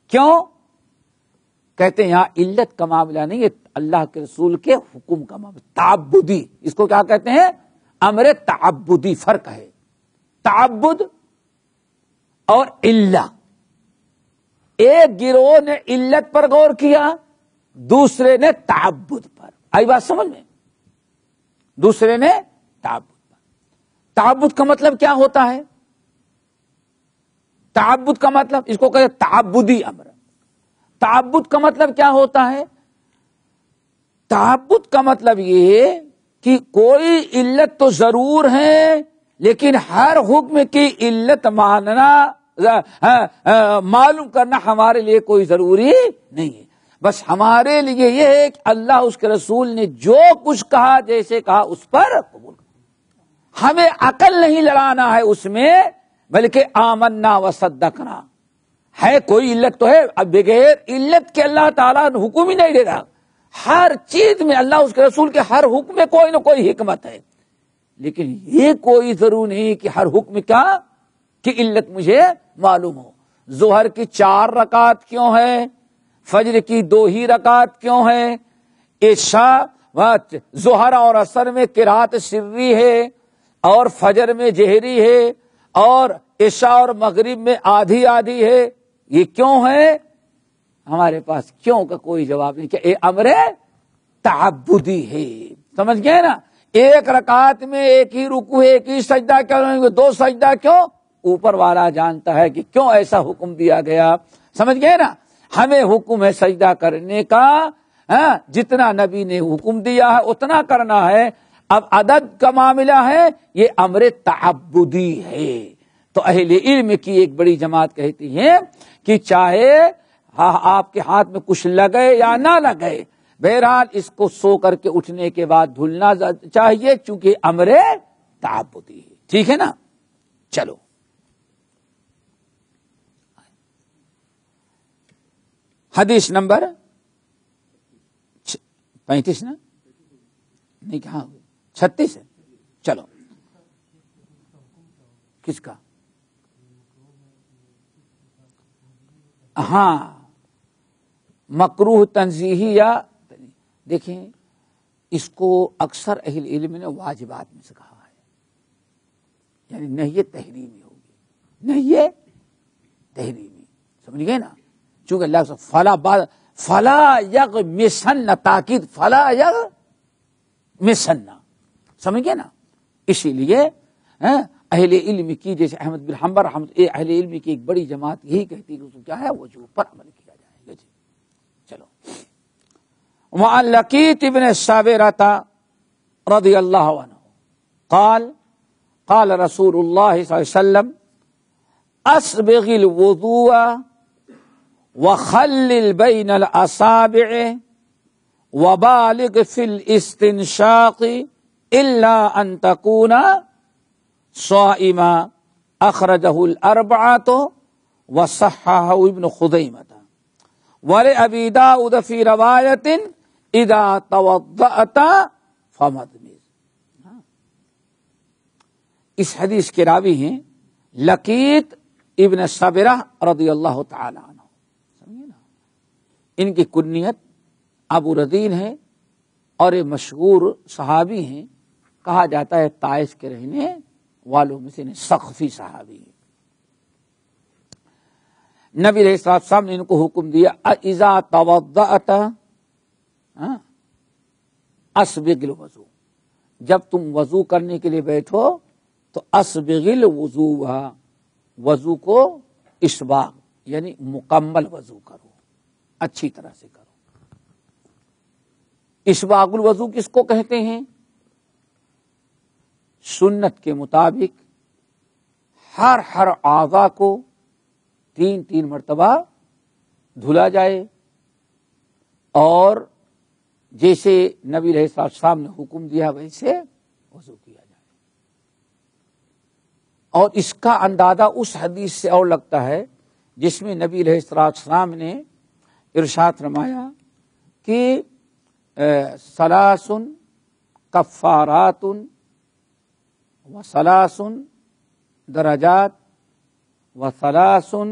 क्यों कहते हैं यहां इल्लत का मामला नहीं है अल्लाह के रसूल के हुक्म का मामला ताबुदी इसको क्या कहते हैं अमरे ताबुदी फर्क है ताबुद और इल्ला एक गिरोह ने इल्लत पर गौर किया दूसरे ने ताबुद पर आई बात समझ में दूसरे ने ताबुद पर ताबुद का मतलब क्या होता है ताबुद का मतलब इसको कहते ताबुदी अमर ताबुद का मतलब क्या होता है ताबुद का मतलब ये कि कोई इल्लत तो जरूर है लेकिन हर हुक्म की इल्लत मानना हाँ, हाँ, मालूम करना हमारे लिए कोई जरूरी नहीं है बस हमारे लिए यह है कि अल्लाह उसके रसूल ने जो कुछ कहा जैसे कहा उस पर कबूल हमें अकल नहीं लड़ाना है उसमें बल्कि आमन्ना व सद्दकना है कोई इल्लत तो है अब बगैर इल्लत के अल्लाह ताला हुक्म ही नहीं दे रहा हर चीज में अल्लाह उसके रसूल के हर हुक्म में कोई ना कोई हिकमत है लेकिन ये कोई जरूर नहीं कि हर हुक्म क्या कि इल्लत मुझे मालूम हो जोहर की चार रकात क्यों है फज्र की दो ही रकात क्यों है ईशा जोहर और असर में किरात सिर्री है और फजर में जहरी है और ईशा और मगरिब में आधी आधी है ये क्यों है हमारे पास क्यों का कोई जवाब नहीं क्या ये अमरे ताबुदी है समझ गए ना एक रकात में एक ही रुकू है एक ही सजदा क्यों दो सजदा क्यों ऊपर वाला जानता है कि क्यों ऐसा हुक्म दिया गया समझ गए ना हमें हुक्म है सजदा करने का है? हाँ? जितना नबी ने हुक्म दिया है उतना करना है अब अदद का मामला है ये अमर तबुदी है तो अहिल इल्म की एक बड़ी जमात कहती है कि चाहे हा, आपके हाथ में कुछ लगे या ना लगे बहरहाल इसको सो करके उठने के बाद धुलना चाहिए चूंकि अमरे ताबुदी है ठीक है ना चलो हदीस नंबर पैंतीस ना नहीं कहा छत्तीस है चलो किसका हाँ मकरूह तंजीही या देखें इसको अक्सर अहिल इल्म ने वाजिबात में से कहा है यानी नहीं ये तहरीमी होगी नहीं ये तहरीमी समझ गए ना चूंकि लफ्ज फला बाद फला यक मिसन्न ताकीद फला यक मिसन्ना समझ गए ना इसीलिए अहले इल्म की जैसे अहमद बिन हम्बर अहले इल्म की एक बड़ी जमात यही कहती है कि क्या है जो पर अमल किया जाएगा जी चलो वहां लकीत इबन साबेराता रदी अल्लाह काल काल रसूल वसल्लम असबिल वजूआ वखल बैन असाब वबालिग फिल इस्तिनशाक इल्ला अंतकूना सौमा अखरजहुल अरबात व सहाबन खुदैमत वल अबीदा उदफी रवायतिन इदा तवता फमदमिर इस हदीस के रावी हैं लकीत इबन सबरा रदी अल्लाह तला इनकी कुन्नीत अबू रदीन है और ये मशहूर सहाबी हैं कहा जाता है ताइश के रहने वालों में से सख्फी सहाबी है नबी साहब साहब ने इनको हुक्म दिया अजा तवदत हाँ, असबिगिल वजू जब तुम वजू करने के लिए बैठो तो असबिगिल वजू वजू को इसबाग यानी मुकम्मल वजू करो अच्छी तरह से करो बागुल वजू किसको कहते हैं सुन्नत के मुताबिक हर हर आगा को तीन तीन मरतबा धुला जाए और जैसे नबी रहे साहब ने हुक्म दिया वैसे वजू किया जाए और इसका अंदाजा उस हदीस से और लगता है जिसमें नबी रहे साहब ने इरशात रमाया कि सलासुन कफ़ारातुन व सलासुन दराजात व सलासुन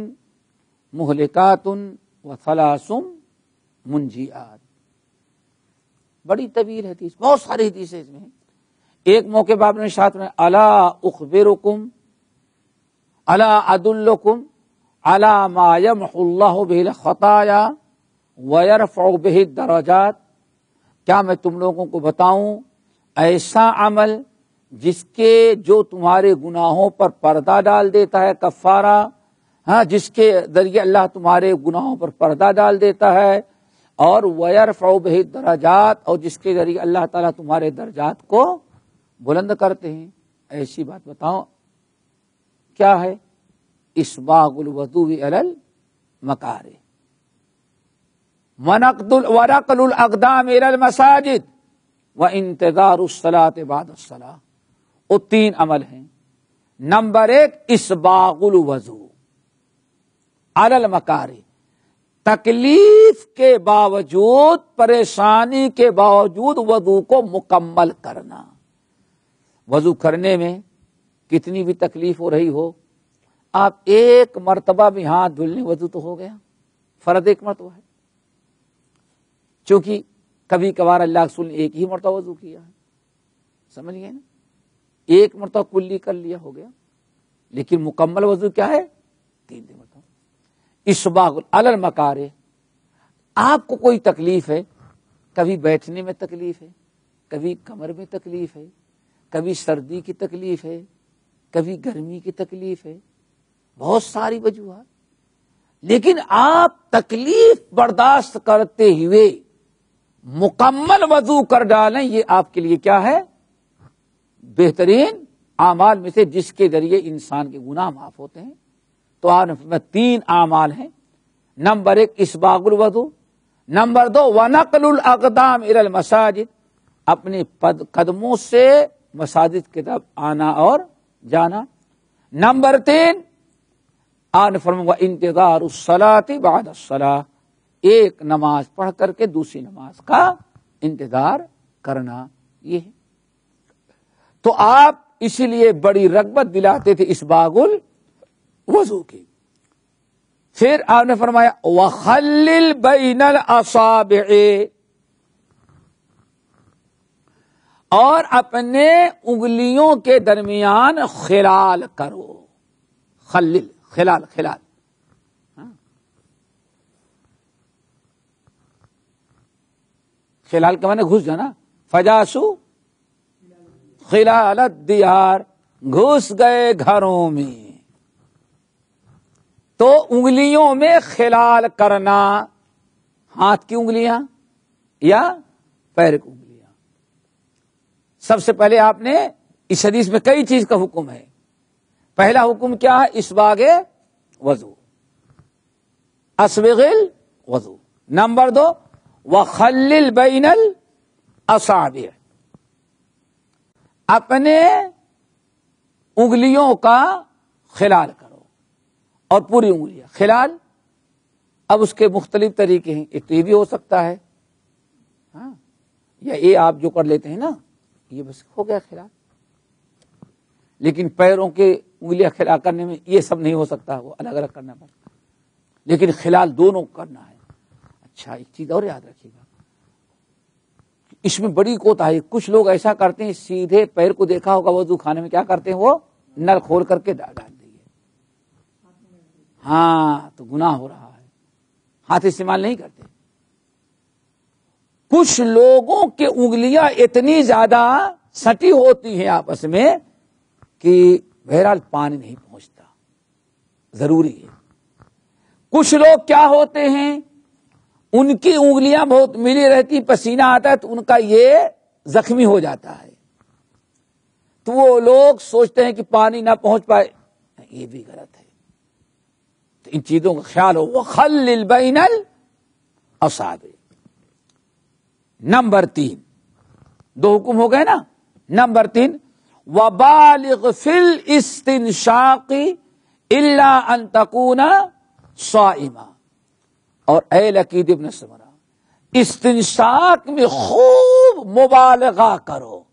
महलिकातुन व सलासुम मुंजियात बड़ी तबीर है हदीस बहुत सारी हदीसें इसमें एक मौके पर आपने शात में अला उखबिरुकुम अला अदुल्लकुम अला मायम खताया वयर फ़ौबही दराजात क्या मैं तुम लोगों को बताऊं ऐसा अमल जिसके जो तुम्हारे गुनाहों पर पर्दा डाल देता है कफ़ारा हाँ जिसके जरिए अल्लाह तुम्हारे गुनाहों पर पर्दा डाल देता है और वयर फ़ौबही दराजात और जिसके जरिए अल्लाह तला तुम्हारे दर्जात को बुलंद करते हैं ऐसी बात बताओ क्या है इसबागुल वजू अल मकारे वनकल अकदाम व इंतजार उसलातबादला तीन अमल हैं नंबर एक इसबागुल वजू अरल मकारी तकलीफ के बावजूद परेशानी के बावजूद वजू को मुकम्मल करना वजू करने में कितनी भी तकलीफ हो रही हो आप एक मरतबा भी हाथ धुलने वजू तो हो गया फर्द एक मरतबा है चूंकि कभी कभार अल्लाह रसूल ने एक ही मरतबा वजू किया है समझ गए ना एक मरतबा कुल्ली कर लिया हो गया लेकिन मुकम्मल वजू क्या है तीन दिन मरतबा इसबागुल अलर मकारे आपको कोई तकलीफ है कभी बैठने में तकलीफ है कभी कमर में तकलीफ है कभी सर्दी की तकलीफ है कभी गर्मी की तकलीफ है बहुत सारी वजूहत लेकिन आप तकलीफ बर्दाश्त करते हुए मुकम्मल वजू कर डालें ये आपके लिए क्या है बेहतरीन आमाल में से जिसके जरिए इंसान के गुनाह माफ होते हैं तो आपने तीन आमाल हैं नंबर एक इसबागुल वजू नंबर दो वनकल अकदाम इरल मसाजिद अपने पद कदमों से मसाजिद की तरफ आना और जाना नंबर तीन आन फरम इंतजार सलात बाद सलाह एक नमाज पढ़ करके दूसरी नमाज का इंतजार करना ये है तो आप इसीलिए बड़ी रगबत दिलाते थे इस बागुल वजू की फिर आपने फरमाया वखल बैनल असाब और अपने उंगलियों के दरमियान खिलाल करो खल्लिल खिलाल खिलाल खिलाल के मैंने घुस जाना फजासु खिलालत दियार घुस गए घरों में तो उंगलियों में खिलाल करना हाथ की उंगलियां या पैर की उंगलियां सबसे पहले आपने इस हदीस में कई चीज का हुक्म है पहला हुक्म क्या है इस बागे वजू असबिगिल वजू नंबर दो व खल बैनल असाबिर अपने उंगलियों का खिलाल करो और पूरी उंगलियां खिलाल अब उसके मुख्तलिफ तरीके हैं एक तो ये भी हो सकता है हाँ या ये आप जो कर लेते हैं ना ये बस हो गया खिलाल लेकिन पैरों के उंगलियां खिला करने में ये सब नहीं हो सकता वो अलग अलग करना पड़ता लेकिन खिलाल दोनों करना है अच्छा एक चीज और याद रखिएगा इसमें बड़ी कोताही कुछ लोग ऐसा करते हैं सीधे पैर को देखा होगा वो दुखाने में क्या करते हैं वो नल खोल करके डाल दिए हाँ तो गुनाह हो रहा है हाथ इस्तेमाल नहीं करते कुछ लोगों के उंगलियां इतनी ज्यादा सटी होती है आपस में कि बहरहाल पानी नहीं पहुंचता जरूरी है कुछ लोग क्या होते हैं उनकी उंगलियां बहुत मिली रहती पसीना आता है तो उनका ये जख्मी हो जाता है तो वो लोग सोचते हैं कि पानी ना पहुंच पाए ये भी गलत है तो इन चीजों का ख्याल हो वो खल बैनल असाब नंबर तीन दो हुक्म हो गए ना नंबर तीन वबालिग फिल इस्तिन शाकी अन तकूना और एल अकीद इबन समरा इस्तिनशाक में खूब मुबालगा करो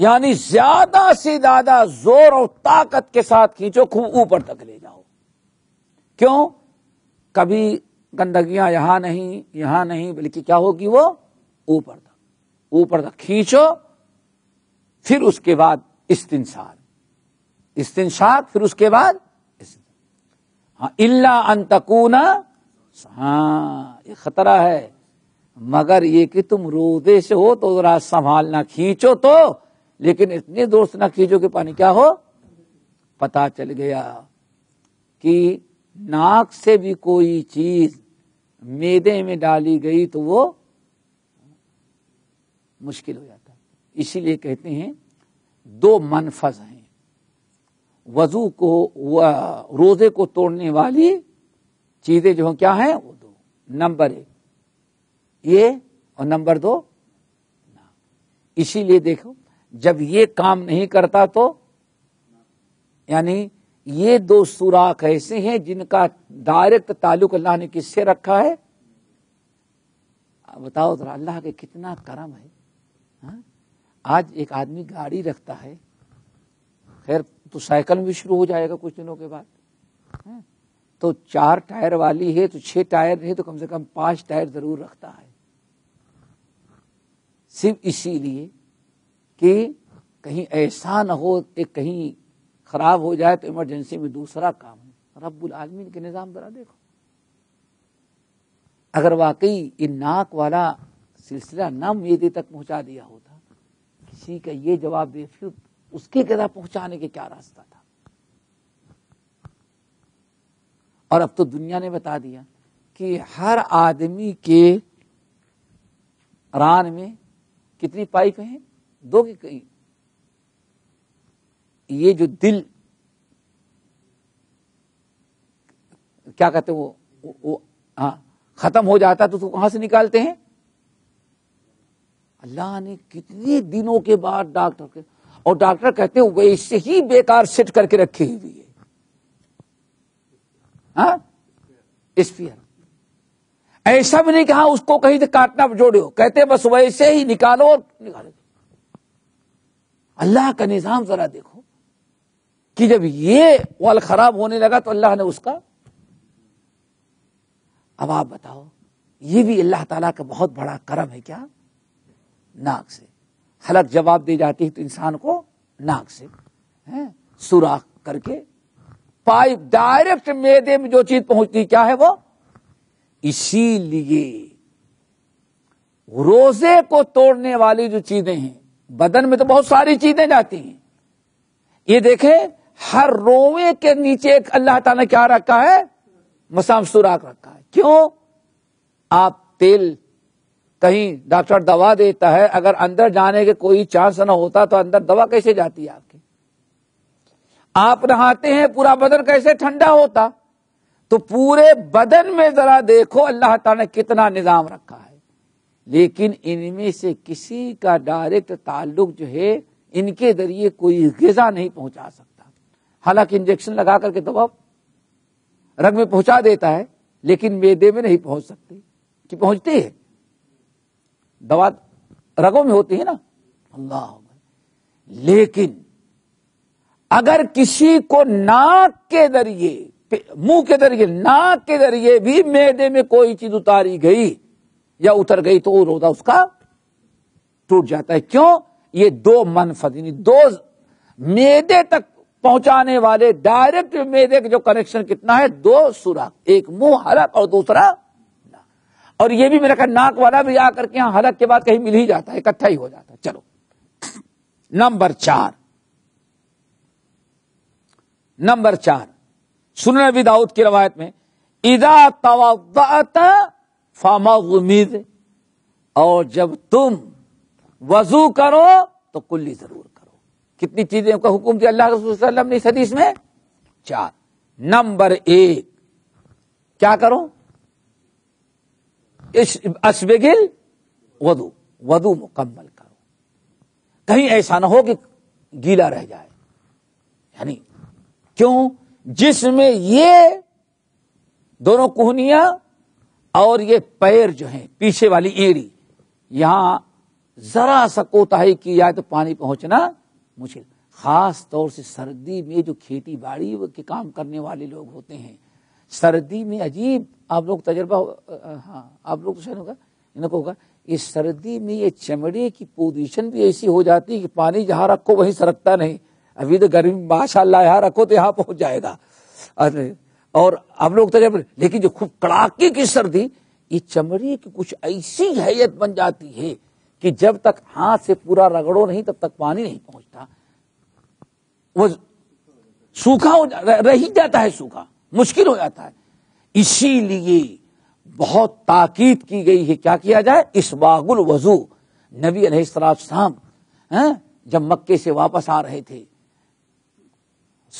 यानी ज्यादा से ज्यादा जोर और ताकत के साथ खींचो खूब ऊपर तक ले जाओ क्यों कभी गंदगियां यहां नहीं यहां नहीं बल्कि क्या होगी वो ऊपर तक ऊपर तक खींचो फिर उसके बाद इस्तिनसार इस्तिनसार फिर उसके बाद हाँ इल्ला अंतकूना हाँ ये खतरा है मगर ये कि तुम रोदे से हो तो जरा संभालना खींचो तो लेकिन इतने जोर से ना खींचो कि पानी क्या हो पता चल गया कि नाक से भी कोई चीज मेदे में डाली गई तो वो मुश्किल हो जाता इसीलिए कहते हैं दो मनफज हैं वजू को रोजे को तोड़ने वाली चीजें जो हैं क्या हैं वो दो नंबर एक ये और नंबर दो इसीलिए देखो जब ये काम नहीं करता तो यानी ये दो सुराख ऐसे हैं जिनका डायरेक्ट ताल्लुक अल्लाह ने किससे रखा है बताओ जरा अल्लाह के कितना करम है हा? आज एक आदमी गाड़ी रखता है खैर तो साइकिल भी शुरू हो जाएगा कुछ दिनों के बाद हा? तो चार टायर वाली है तो छह टायर है तो कम से कम पांच टायर जरूर रखता है सिर्फ इसीलिए कि कहीं ऐसा ना हो एक कहीं खराब हो जाए तो इमरजेंसी में दूसरा काम हो रब्बुल आलमीन के निज़ाम जरा देखो अगर वाकई ये नाक वाला सिलसिला न ये तक पहुंचा दिया होता किसी का ये जवाब फिर उसके गदा पहुंचाने के क्या रास्ता था और अब तो दुनिया ने बता दिया कि हर आदमी के रान में कितनी पाइप है दो की कई ये जो दिल क्या कहते हैं वो वो, वो हाँ खत्म हो जाता तो कहां से निकालते हैं अल्लाह ने कितने दिनों के बाद डॉक्टर के और डॉक्टर कहते हैं वैसे ही बेकार सेट करके रखी हुई है हाँ? स्पियर ऐसा भी नहीं कहा उसको कहीं से काटना जोड़ो कहते बस वैसे ही निकालो और निकालो अल्लाह का निजाम जरा देखो कि जब ये वाल खराब होने लगा तो अल्लाह ने उसका अब आप बताओ ये भी अल्लाह ताला का बहुत बड़ा करम है क्या नाक से हलक जवाब दी जाती है तो इंसान को नाक से सुराख करके पाइप डायरेक्ट मेदे में जो चीज पहुंचती क्या है वो इसीलिए रोजे को तोड़ने वाली जो चीजें हैं बदन में तो बहुत सारी चीजें जाती हैं ये देखें हर रोवे के नीचे एक अल्लाह ने क्या रखा है मसाम सुराग रखा है क्यों आप तेल कहीं डॉक्टर दवा देता है अगर अंदर जाने के कोई चांस ना होता तो अंदर दवा कैसे जाती है आपकी आप नहाते हैं पूरा बदन कैसे ठंडा होता तो पूरे बदन में जरा देखो अल्लाह ताला ने कितना निजाम रखा है लेकिन इनमें से किसी का डायरेक्ट ताल्लुक जो है इनके जरिए कोई गजा नहीं पहुंचा सकता हालांकि इंजेक्शन लगा करके दबाव तो रग में पहुंचा देता है लेकिन मेदे में नहीं पहुंच सकती कि पहुंचती है दवा रगों में होती है ना अल्लाह लेकिन अगर किसी को नाक के जरिए मुंह के जरिए नाक के जरिए भी मैदे में कोई चीज उतारी गई या उतर गई तो वो रोजा उसका टूट जाता है क्यों ये दो मनफद दो मेदे तक पहुंचाने वाले डायरेक्ट मेदे के जो कनेक्शन कितना है दो सुराख एक मुंह हलक और दूसरा और ये भी मेरा नाक वाला भी आकर के यहां हलक के बाद कहीं मिल ही जाता है इकट्ठा ही हो जाता है चलो नंबर चार नंबर चार सुन नबी दाऊद की रवायत में इदा तवत फामद और जब तुम वजू करो तो कुल्ली जरूर करो कितनी चीजें का हुक्म दिया अल्लाह रसूल ने इस हदीस में चार नंबर एक क्या करो इस असबेगिल वधु वधु मुकम्मल करो कहीं ऐसा ना हो कि गीला रह जाए यानी क्यों जिसमें ये दोनों कोहनिया और ये पैर जो है पीछे वाली एड़ी यहां जरा सा कोताही की जाए तो पानी पहुंचना मुश्किल खास तौर से सर्दी में जो खेती बाड़ी के काम करने वाले लोग होते हैं सर्दी में अजीब आप लोग तजर्बा हाँ आप लोग तो शायद होगा इनको होगा ये सर्दी में ये चमड़े की पोजीशन भी ऐसी हो जाती है कि पानी जहां रखो वहीं सरकता नहीं अभी तो गर्मी माशाला यहाँ रखो तो यहाँ पहुंच जाएगा अरे और हम लोग तो जब लेकिन जो खूब कड़ाके की सर्दी ये चमड़ी की कुछ ऐसी हैयत बन जाती है कि जब तक हाथ से पूरा रगड़ो नहीं तब तक पानी नहीं पहुंचता वो सूखा हो रही जाता है सूखा मुश्किल हो जाता है इसीलिए बहुत ताकीद की गई है क्या किया जाए इस बागुल वजू नबी अलैहिस्सलाम जब मक्के से वापस आ रहे थे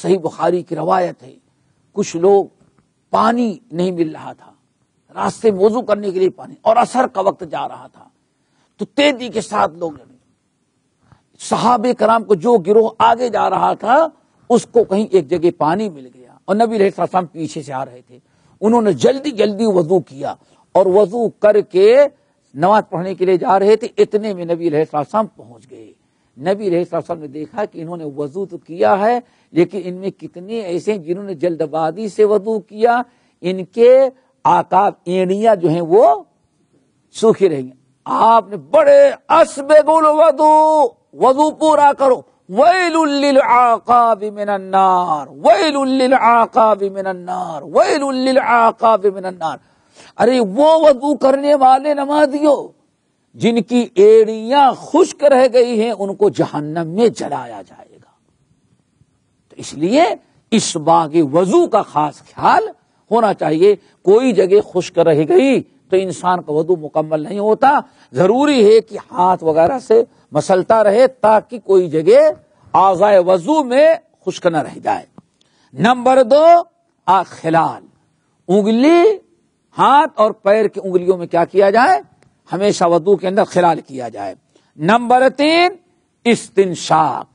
सही बुखारी की रवायत है कुछ लोग पानी नहीं मिल रहा था रास्ते मौजू करने के लिए पानी और असर का वक्त जा रहा था तो तेजी के साथ लोग साहब कराम को जो गिरोह आगे जा रहा था उसको कहीं एक जगह पानी मिल गया और नबी रह पीछे से आ रहे थे उन्होंने जल्दी जल्दी वजू किया और वजू करके नमाज पढ़ने के लिए जा रहे थे इतने में नबी रहीम पहुंच गए नबी रहीसम ने देखा कि इन्होंने वजू तो किया है लेकिन इनमें कितने ऐसे जिन्होंने जल्दबाजी से वजू किया इनके आकाब एड़ियां जो हैं वो सूखी रही आपने बड़े असबेगुल वजू वधु पूरा करो वैल आकाब मिनन्नार वैल आकाब मिनन्नार वैल आकाब मिनन्नार अरे वो वजू करने वाले नमा जिनकी एड़ियां खुश्क रह गई हैं उनको जहन्नम में जलाया जाएगा तो इसलिए इस बाग वजू का खास ख्याल होना चाहिए कोई जगह खुश्क रह गई तो इंसान का वजू मुकम्मल नहीं होता जरूरी है कि हाथ वगैरह से मसलता रहे ताकि कोई जगह आजाए वजू में खुश्क न रह जाए नंबर दो आखिलाल उंगली हाथ और पैर की उंगलियों में क्या किया जाए हमेशा वदू के अंदर खिलाल किया जाए नंबर तीन इस दिन इस्तिनशाक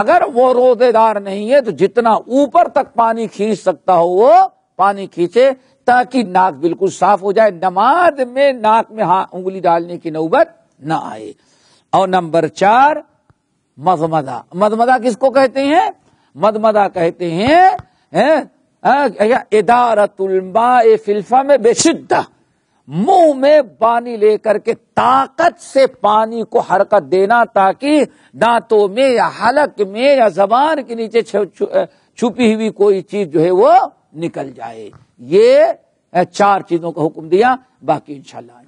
अगर वो रोजेदार नहीं है तो जितना ऊपर तक पानी खींच सकता हो वो पानी खींचे ताकि नाक बिल्कुल साफ हो जाए नमाज में नाक में हाँ उंगली डालने की नौबत ना आए और नंबर चार मधमदा मधमदा किसको कहते हैं मधमदा कहते हैं है? इदारतुलमा फिल्फा में बेशिद्दा मुंह में पानी लेकर के ताकत से पानी को हरकत देना ताकि दांतों में या हलक में या जबान के नीचे छुपी हुई कोई चीज जो है वो निकल जाए ये चार चीजों का हुक्म दिया बाकी इंशाला